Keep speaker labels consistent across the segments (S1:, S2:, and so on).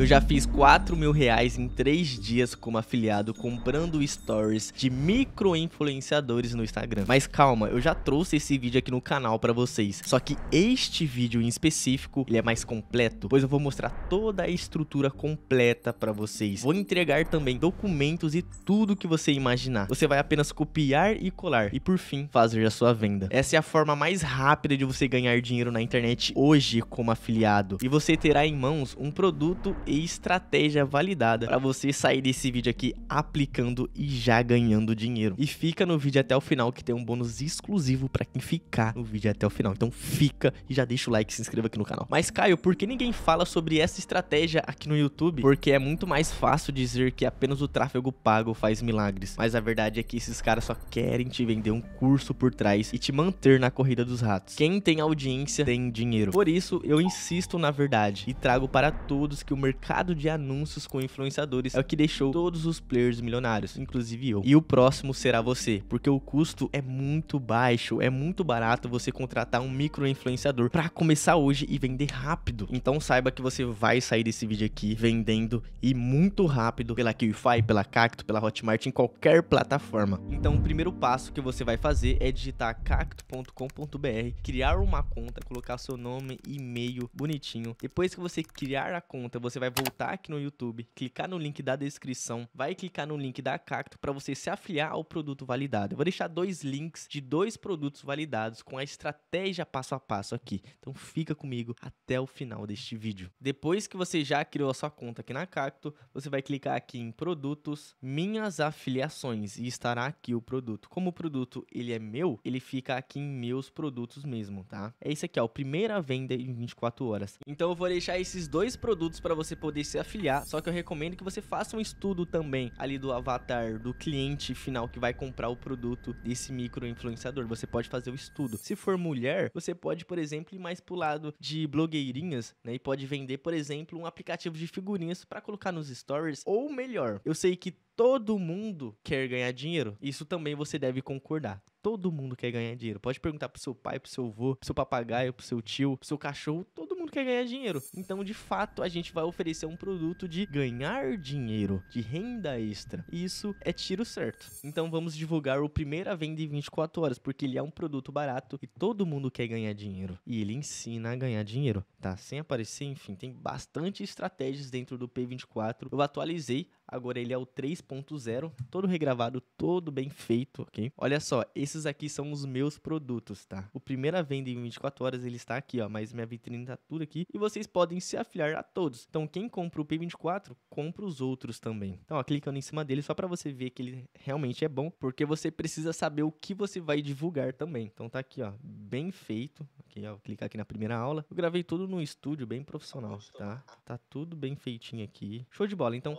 S1: Eu já fiz 4 mil reais em 3 dias como afiliado comprando stories de micro-influenciadores no Instagram. Mas calma, eu já trouxe esse vídeo aqui no canal para vocês. Só que este vídeo em específico, ele é mais completo, pois eu vou mostrar toda a estrutura completa para vocês. Vou entregar também documentos e tudo que você imaginar. Você vai apenas copiar e colar e por fim fazer a sua venda. Essa é a forma mais rápida de você ganhar dinheiro na internet hoje como afiliado. E você terá em mãos um produto e estratégia validada para você sair desse vídeo aqui aplicando e já ganhando dinheiro. E fica no vídeo até o final que tem um bônus exclusivo para quem ficar no vídeo até o final. Então fica e já deixa o like e se inscreva aqui no canal. Mas Caio, por que ninguém fala sobre essa estratégia aqui no YouTube? Porque é muito mais fácil dizer que apenas o tráfego pago faz milagres. Mas a verdade é que esses caras só querem te vender um curso por trás e te manter na corrida dos ratos. Quem tem audiência tem dinheiro. Por isso, eu insisto na verdade e trago para todos que o mercado mercado de anúncios com influenciadores é o que deixou todos os players milionários, inclusive eu. E o próximo será você, porque o custo é muito baixo, é muito barato você contratar um micro influenciador para começar hoje e vender rápido. Então saiba que você vai sair desse vídeo aqui vendendo e muito rápido pela Qify, pela Cacto, pela Hotmart em qualquer plataforma. Então o primeiro passo que você vai fazer é digitar cacto.com.br, criar uma conta, colocar seu nome, e-mail bonitinho. Depois que você criar a conta, você vai voltar aqui no YouTube, clicar no link da descrição, vai clicar no link da Cacto para você se afiliar ao produto validado. Eu vou deixar dois links de dois produtos validados com a estratégia passo a passo aqui. Então fica comigo até o final deste vídeo. Depois que você já criou a sua conta aqui na Cacto, você vai clicar aqui em produtos, minhas afiliações e estará aqui o produto. Como o produto ele é meu, ele fica aqui em meus produtos mesmo, tá? É isso aqui, ó, primeira venda em 24 horas. Então eu vou deixar esses dois produtos para você você poder se afiliar, só que eu recomendo que você faça um estudo também ali do avatar do cliente final que vai comprar o produto desse micro influenciador. Você pode fazer o estudo. Se for mulher, você pode, por exemplo, ir mais pro lado de blogueirinhas, né? E pode vender, por exemplo, um aplicativo de figurinhas para colocar nos stories ou melhor. Eu sei que Todo mundo quer ganhar dinheiro. Isso também você deve concordar. Todo mundo quer ganhar dinheiro. Pode perguntar pro seu pai, pro seu avô, pro seu papagaio, pro seu tio, pro seu cachorro. Todo mundo quer ganhar dinheiro. Então, de fato, a gente vai oferecer um produto de ganhar dinheiro, de renda extra. E isso é tiro certo. Então, vamos divulgar o primeira venda em 24 horas, porque ele é um produto barato e todo mundo quer ganhar dinheiro. E ele ensina a ganhar dinheiro, tá? Sem aparecer, enfim, tem bastante estratégias dentro do P24. Eu atualizei Agora ele é o 3.0, todo regravado, todo bem feito, ok? Olha só, esses aqui são os meus produtos, tá? O a venda em 24 horas, ele está aqui, ó, mas minha vitrine tá tudo aqui e vocês podem se afiliar a todos. Então quem compra o P24, compra os outros também. Então, ó, clicando em cima dele só para você ver que ele realmente é bom, porque você precisa saber o que você vai divulgar também. Então tá aqui, ó, bem feito. Aqui, ó, clicar aqui na primeira aula. Eu gravei tudo no estúdio, bem profissional, tá? Tá tudo bem feitinho aqui. Show de bola. Então,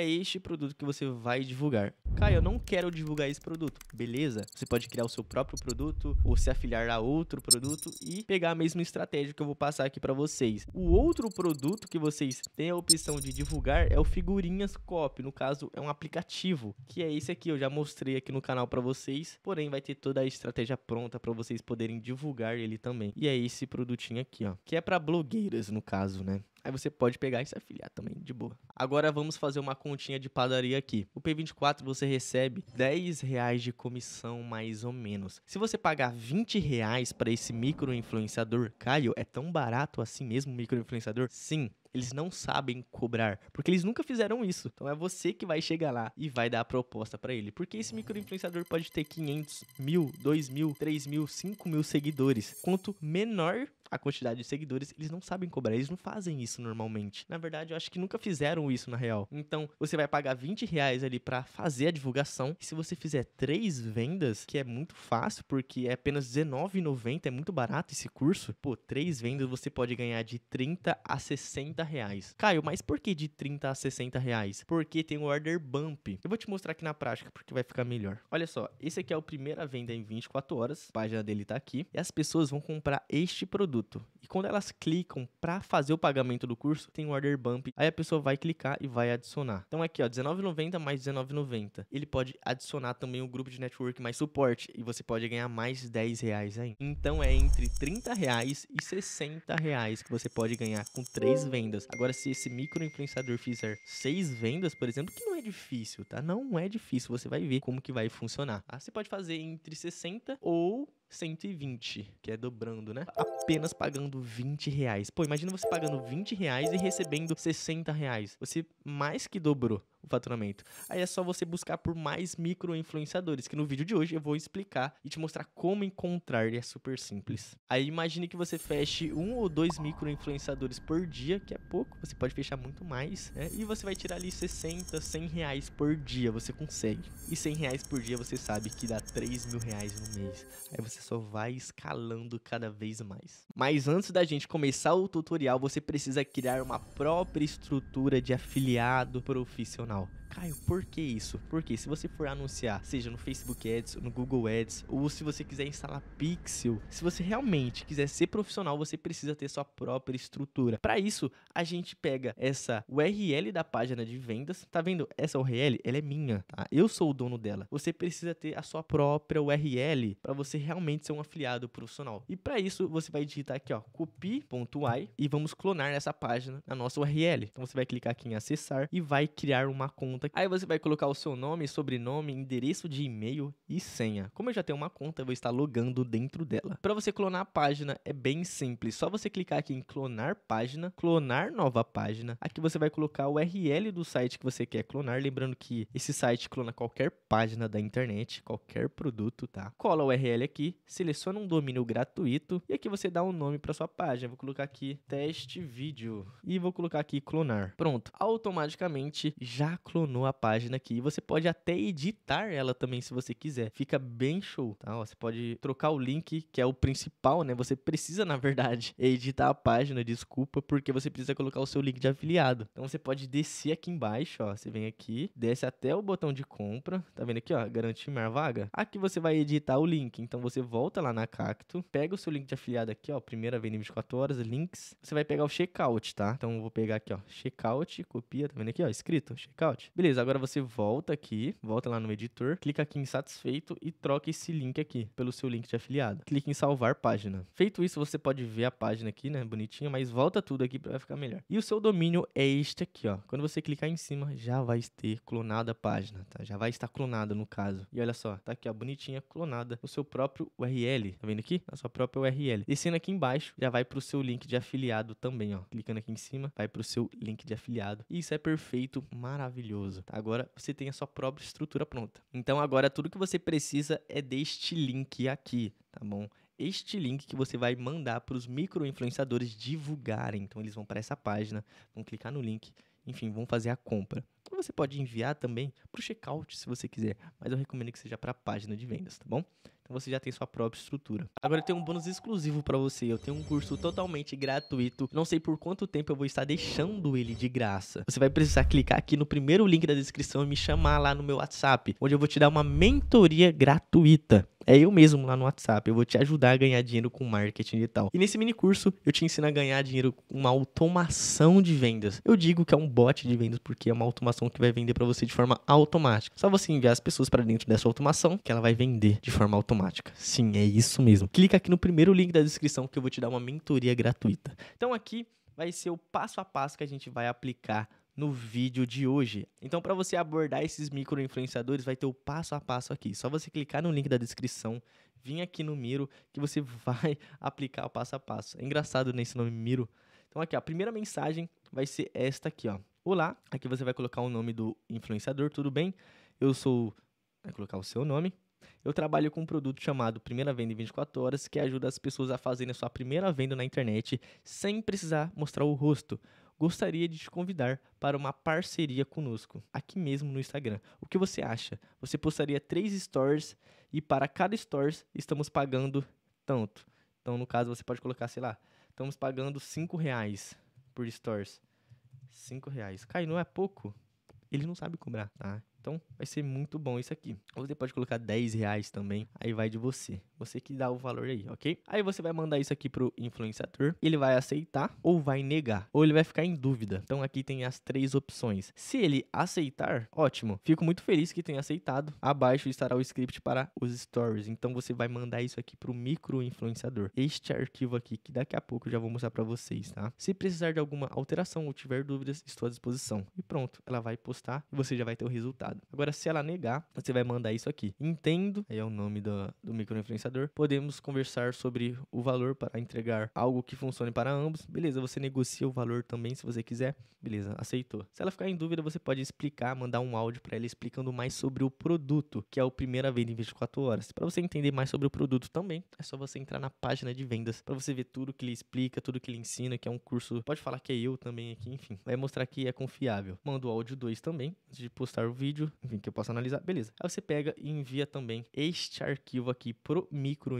S1: é este produto que você vai divulgar. Caio, eu não quero divulgar esse produto, beleza? Você pode criar o seu próprio produto ou se afiliar a outro produto e pegar a mesma estratégia que eu vou passar aqui para vocês. O outro produto que vocês têm a opção de divulgar é o Figurinhas Copy, no caso é um aplicativo, que é esse aqui, eu já mostrei aqui no canal para vocês, porém vai ter toda a estratégia pronta para vocês poderem divulgar ele também. E é esse produtinho aqui, ó, que é para blogueiras no caso, né? Aí você pode pegar e se afiliar também, de boa. Agora vamos fazer uma continha de padaria aqui. O P24 você recebe 10 reais de comissão, mais ou menos. Se você pagar 20 reais para esse micro influenciador, Caio, é tão barato assim mesmo micro influenciador? Sim, eles não sabem cobrar, porque eles nunca fizeram isso. Então é você que vai chegar lá e vai dar a proposta para ele. Porque esse microinfluenciador pode ter 500, mil, 2 mil, 3 mil, 5 mil seguidores. Quanto menor a quantidade de seguidores, eles não sabem cobrar, eles não fazem isso normalmente. Na verdade, eu acho que nunca fizeram isso na real. Então, você vai pagar 20 reais ali para fazer a divulgação. E se você fizer três vendas, que é muito fácil, porque é apenas R$19,90, é muito barato esse curso. Pô, três vendas você pode ganhar de 30 a 60 reais. Caio, mas por que de 30 a 60 reais? Porque tem o order bump. Eu vou te mostrar aqui na prática porque vai ficar melhor. Olha só, esse aqui é o primeira venda em 24 horas. A página dele tá aqui. E as pessoas vão comprar este produto. E quando elas clicam para fazer o pagamento do curso, tem o order bump. Aí a pessoa vai clicar e vai adicionar. Então aqui, ó, R$19,90 mais R$19,90. Ele pode adicionar também o grupo de network mais suporte. E você pode ganhar mais 10 reais aí. Então é entre 30 reais e 60 reais que você pode ganhar com três vendas vendas. Agora, se esse micro influenciador fizer seis vendas, por exemplo, que não é difícil, tá? Não é difícil, você vai ver como que vai funcionar. Tá? você pode fazer entre 60 ou 120, que é dobrando, né? Apenas pagando 20 reais. Pô, imagina você pagando 20 reais e recebendo 60 reais. Você mais que dobrou o faturamento. Aí é só você buscar por mais micro influenciadores, que no vídeo de hoje eu vou explicar e te mostrar como encontrar, e é super simples. Aí imagine que você feche um ou dois micro influenciadores por dia, que é pouco, você pode fechar muito mais, né? E você vai tirar ali 60, 100 reais por dia, você consegue. E 100 reais por dia você sabe que dá 3 mil reais no mês. Aí você você só vai escalando cada vez mais. Mas antes da gente começar o tutorial, você precisa criar uma própria estrutura de afiliado profissional. Caio, por que isso? Porque se você for anunciar, seja no Facebook Ads, no Google Ads, ou se você quiser instalar Pixel, se você realmente quiser ser profissional, você precisa ter sua própria estrutura. Para isso, a gente pega essa URL da página de vendas, tá vendo? Essa URL, ela é minha, tá? Eu sou o dono dela. Você precisa ter a sua própria URL para você realmente ser um afiliado profissional. E para isso, você vai digitar aqui, ó, copy.ai e vamos clonar essa página na nossa URL. Então você vai clicar aqui em acessar e vai criar uma conta conta. Aí você vai colocar o seu nome, sobrenome, endereço de e-mail e senha. Como eu já tenho uma conta, eu vou estar logando dentro dela. Para você clonar a página é bem simples, só você clicar aqui em clonar página, clonar nova página. Aqui você vai colocar o URL do site que você quer clonar, lembrando que esse site clona qualquer página da internet, qualquer produto, tá? Cola o URL aqui, seleciona um domínio gratuito e aqui você dá um nome para sua página. Vou colocar aqui teste vídeo e vou colocar aqui clonar. Pronto, automaticamente já clonou adicionou a página aqui. E você pode até editar ela também se você quiser. Fica bem show, tá? Ó, você pode trocar o link, que é o principal, né? Você precisa, na verdade, editar a página, desculpa, porque você precisa colocar o seu link de afiliado. Então você pode descer aqui embaixo, ó. Você vem aqui, desce até o botão de compra. Tá vendo aqui, ó? Garantir minha vaga. Aqui você vai editar o link. Então você volta lá na Cacto, pega o seu link de afiliado aqui, ó. Primeira vem em 24 horas, links. Você vai pegar o checkout, tá? Então eu vou pegar aqui, ó. Checkout, copia, tá vendo aqui, ó? Escrito, checkout. Beleza, agora você volta aqui, volta lá no editor, clica aqui em satisfeito e troca esse link aqui pelo seu link de afiliado. Clique em salvar página. Feito isso, você pode ver a página aqui, né, bonitinha, mas volta tudo aqui para ficar melhor. E o seu domínio é este aqui, ó. Quando você clicar em cima, já vai ter clonada a página, tá? Já vai estar clonada no caso. E olha só, tá aqui a bonitinha clonada o seu próprio URL, tá vendo aqui? A sua própria URL. Descendo aqui embaixo, já vai pro seu link de afiliado também, ó. Clicando aqui em cima, vai pro seu link de afiliado. E isso é perfeito, maravilhoso maravilhoso. Agora você tem a sua própria estrutura pronta. Então agora tudo que você precisa é deste link aqui, tá bom? este link que você vai mandar para os micro-influenciadores divulgarem. Então, eles vão para essa página, vão clicar no link, enfim, vão fazer a compra. Você pode enviar também para o checkout, se você quiser, mas eu recomendo que seja para a página de vendas, tá bom? Então você já tem sua própria estrutura. Agora eu tenho um bônus exclusivo para você. Eu tenho um curso totalmente gratuito. Não sei por quanto tempo eu vou estar deixando ele de graça. Você vai precisar clicar aqui no primeiro link da descrição e me chamar lá no meu WhatsApp, onde eu vou te dar uma mentoria gratuita. É eu mesmo lá no WhatsApp. Eu vou te ajudar a ganhar dinheiro com marketing e tal. E nesse mini curso eu te ensino a ganhar dinheiro com uma automação de vendas. Eu digo que é um bot de vendas porque é uma automação que vai vender para você de forma automática. Só você enviar as pessoas para dentro dessa automação que ela vai vender de forma automática. Sim, é isso mesmo. Clica aqui no primeiro link da descrição que eu vou te dar uma mentoria gratuita. Então aqui vai ser o passo a passo que a gente vai aplicar no vídeo de hoje. Então, para você abordar esses micro influenciadores, vai ter o passo a passo aqui. Só você clicar no link da descrição, vir aqui no Miro, que você vai aplicar o passo a passo. É engraçado nesse né, nome Miro. Então, aqui, ó, a primeira mensagem vai ser esta aqui, ó. Olá, aqui você vai colocar o nome do influenciador, tudo bem? Eu sou. Vai colocar o seu nome. Eu trabalho com um produto chamado Primeira Venda em 24 Horas, que ajuda as pessoas a fazerem a sua primeira venda na internet sem precisar mostrar o rosto gostaria de te convidar para uma parceria conosco, aqui mesmo no Instagram. O que você acha? Você postaria três stories e para cada stories estamos pagando tanto. Então, no caso, você pode colocar, sei lá, estamos pagando cinco reais por stories. Cinco reais. Cai, não é pouco? Ele não sabe cobrar, tá? Então vai ser muito bom isso aqui. Ou você pode colocar 10 reais também, aí vai de você. Você que dá o valor aí, ok? Aí você vai mandar isso aqui pro influenciador, ele vai aceitar ou vai negar, ou ele vai ficar em dúvida. Então aqui tem as três opções. Se ele aceitar, ótimo. Fico muito feliz que tenha aceitado. Abaixo estará o script para os stories. Então você vai mandar isso aqui pro micro influenciador. Este arquivo aqui que daqui a pouco eu já vou mostrar para vocês, tá? Se precisar de alguma alteração ou tiver dúvidas, estou à disposição. E pronto, ela vai postar e você já vai ter o resultado. Agora, se ela negar, você vai mandar isso aqui. Entendo, aí é o nome do, do microinfluenciador. Podemos conversar sobre o valor para entregar algo que funcione para ambos. Beleza, você negocia o valor também se você quiser. Beleza, aceitou. Se ela ficar em dúvida, você pode explicar, mandar um áudio para ela explicando mais sobre o produto, que é o primeira venda em 24 horas. Para você entender mais sobre o produto também, é só você entrar na página de vendas para você ver tudo que ele explica, tudo que ele ensina, que é um curso. Pode falar que é eu também aqui, enfim. Vai mostrar que é confiável. Manda o áudio 2 também, antes de postar o vídeo vídeo, enfim, que eu possa analisar, beleza. Aí você pega e envia também este arquivo aqui pro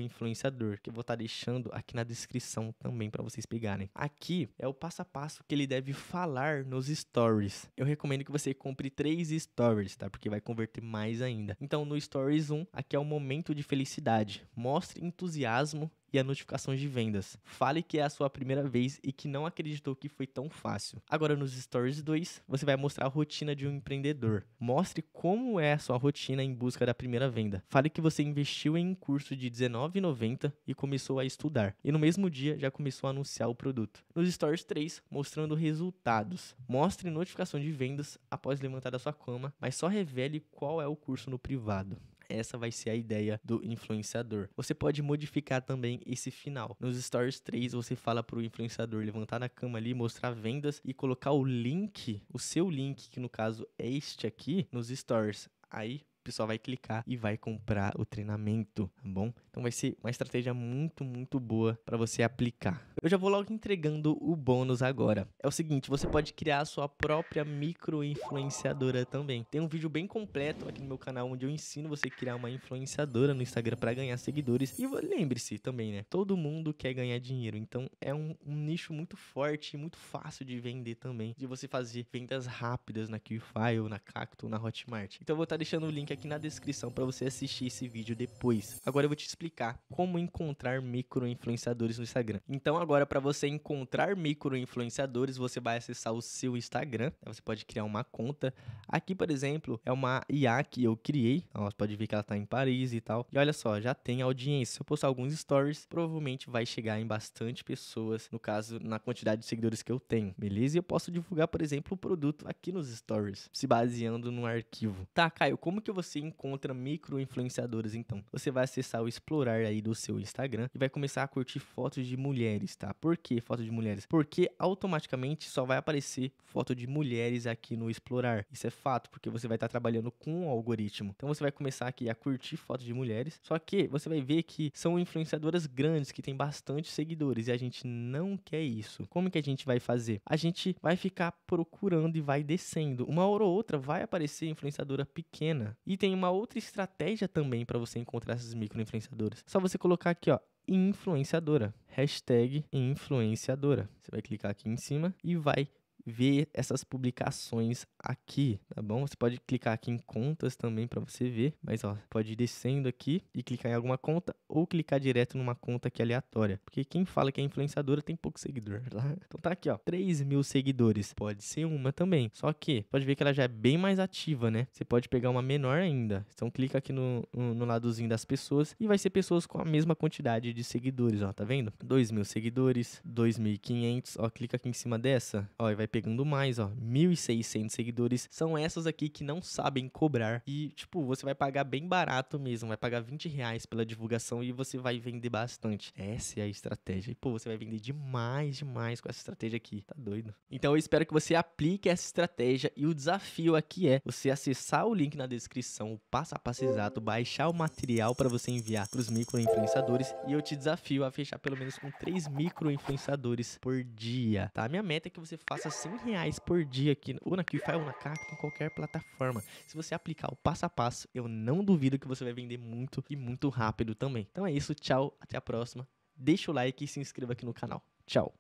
S1: influenciador que eu vou estar tá deixando aqui na descrição também para vocês pegarem. Aqui é o passo a passo que ele deve falar nos stories. Eu recomendo que você compre três stories, tá? Porque vai converter mais ainda. Então, no stories 1, aqui é o momento de felicidade. Mostre entusiasmo e a notificações de vendas. Fale que é a sua primeira vez e que não acreditou que foi tão fácil. Agora, nos Stories 2, você vai mostrar a rotina de um empreendedor. Mostre como é a sua rotina em busca da primeira venda. Fale que você investiu em um curso de R$19,90 e começou a estudar. E no mesmo dia, já começou a anunciar o produto. Nos Stories 3, mostrando resultados. Mostre notificação de vendas após levantar da sua cama, mas só revele qual é o curso no privado. Essa vai ser a ideia do influenciador. Você pode modificar também esse final. Nos Stories 3, você fala para o influenciador levantar na cama ali, mostrar vendas e colocar o link, o seu link, que no caso é este aqui, nos Stories. Aí pessoal vai clicar e vai comprar o treinamento, tá bom? Então vai ser uma estratégia muito, muito boa para você aplicar. Eu já vou logo entregando o bônus agora. É o seguinte, você pode criar a sua própria micro influenciadora também. Tem um vídeo bem completo aqui no meu canal onde eu ensino você a criar uma influenciadora no Instagram para ganhar seguidores. E lembre-se também, né? Todo mundo quer ganhar dinheiro, então é um, um nicho muito forte, muito fácil de vender também, de você fazer vendas rápidas na Qfile, na Cacto, na Hotmart. Então eu vou estar tá deixando o link aqui aqui na descrição para você assistir esse vídeo depois. Agora eu vou te explicar como encontrar micro-influenciadores no Instagram. Então agora para você encontrar micro-influenciadores, você vai acessar o seu Instagram, você pode criar uma conta. Aqui, por exemplo, é uma IA que eu criei, ó, você pode ver que ela está em Paris e tal. E olha só, já tem audiência. Se eu postar alguns stories, provavelmente vai chegar em bastante pessoas, no caso, na quantidade de seguidores que eu tenho, beleza? E eu posso divulgar, por exemplo, o produto aqui nos stories, se baseando num arquivo. Tá, Caio, como que você você encontra micro influenciadoras, então. Você vai acessar o explorar aí do seu Instagram e vai começar a curtir fotos de mulheres, tá? Por que fotos de mulheres? Porque automaticamente só vai aparecer foto de mulheres aqui no explorar. Isso é fato, porque você vai estar tá trabalhando com o algoritmo. Então você vai começar aqui a curtir fotos de mulheres, só que você vai ver que são influenciadoras grandes que têm bastante seguidores e a gente não quer isso. Como que a gente vai fazer? A gente vai ficar procurando e vai descendo. Uma hora ou outra vai aparecer influenciadora pequena e tem uma outra estratégia também para você encontrar essas micro-influenciadoras. Só você colocar aqui, ó, influenciadora. Hashtag influenciadora. Você vai clicar aqui em cima e vai ver essas publicações aqui, tá bom? Você pode clicar aqui em contas também para você ver, mas ó, pode ir descendo aqui e clicar em alguma conta ou clicar direto numa conta que é aleatória, porque quem fala que é influenciadora tem pouco seguidor, tá? Então tá aqui, ó, 3 mil seguidores, pode ser uma também, só que pode ver que ela já é bem mais ativa, né? Você pode pegar uma menor ainda, então clica aqui no, no, no ladozinho das pessoas e vai ser pessoas com a mesma quantidade de seguidores, ó, tá vendo? 2 mil seguidores, 2.500, ó, clica aqui em cima dessa, ó, e vai pegar pegando mais, ó, 1.600 seguidores, são essas aqui que não sabem cobrar e, tipo, você vai pagar bem barato mesmo, vai pagar 20 reais pela divulgação e você vai vender bastante. Essa é a estratégia. E, pô, você vai vender demais, demais com essa estratégia aqui. Tá doido? Então, eu espero que você aplique essa estratégia e o desafio aqui é você acessar o link na descrição, o passo a passo exato, baixar o material para você enviar para os micro-influenciadores e eu te desafio a fechar pelo menos com 3 micro-influenciadores por dia, tá? A minha meta é que você faça 100 100 reais por dia aqui, ou na QFI ou na Cacto, em qualquer plataforma. Se você aplicar o passo a passo, eu não duvido que você vai vender muito e muito rápido também. Então é isso, tchau, até a próxima. Deixa o like e se inscreva aqui no canal. Tchau.